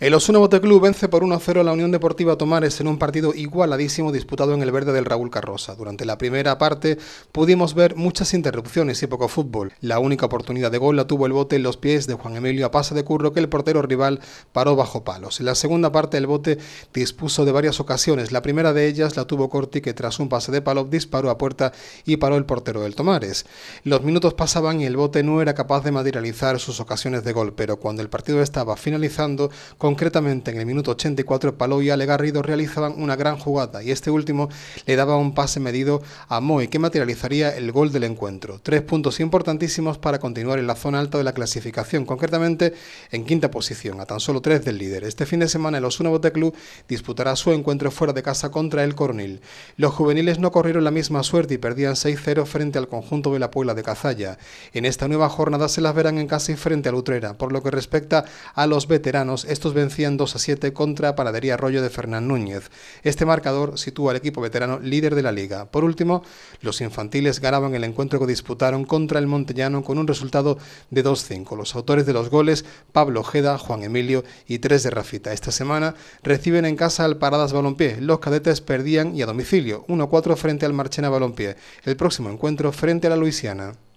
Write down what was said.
El Osuna Club vence por 1-0 a la Unión Deportiva Tomares en un partido igualadísimo disputado en el verde del Raúl Carrosa. Durante la primera parte pudimos ver muchas interrupciones y poco fútbol. La única oportunidad de gol la tuvo el bote en los pies de Juan Emilio a pase de Curro que el portero rival paró bajo palos. En la segunda parte el bote dispuso de varias ocasiones. La primera de ellas la tuvo Corti que tras un pase de palo disparó a puerta y paró el portero del Tomares. Los minutos pasaban y el bote no era capaz de materializar sus ocasiones de gol, pero cuando el partido estaba finalizando Concretamente, en el minuto 84, Palou y Ale Garrido realizaban una gran jugada y este último le daba un pase medido a Moy, que materializaría el gol del encuentro. Tres puntos importantísimos para continuar en la zona alta de la clasificación, concretamente en quinta posición, a tan solo tres del líder. Este fin de semana el Osuna Bote Club disputará su encuentro fuera de casa contra el Cornil. Los juveniles no corrieron la misma suerte y perdían 6-0 frente al conjunto de la Puebla de Cazalla. En esta nueva jornada se las verán en casa y frente al Utrera. Por lo que respecta a los veteranos, estos vencían 2 a 7 contra Paradería Arroyo de Fernán Núñez. Este marcador sitúa al equipo veterano líder de la liga. Por último, los infantiles ganaban el encuentro que disputaron contra el Montellano con un resultado de 2-5. Los autores de los goles, Pablo Ojeda, Juan Emilio y tres de Rafita. Esta semana reciben en casa al Paradas Balompié. Los cadetes perdían y a domicilio 1-4 frente al Marchena Balompié. El próximo encuentro frente a la Luisiana.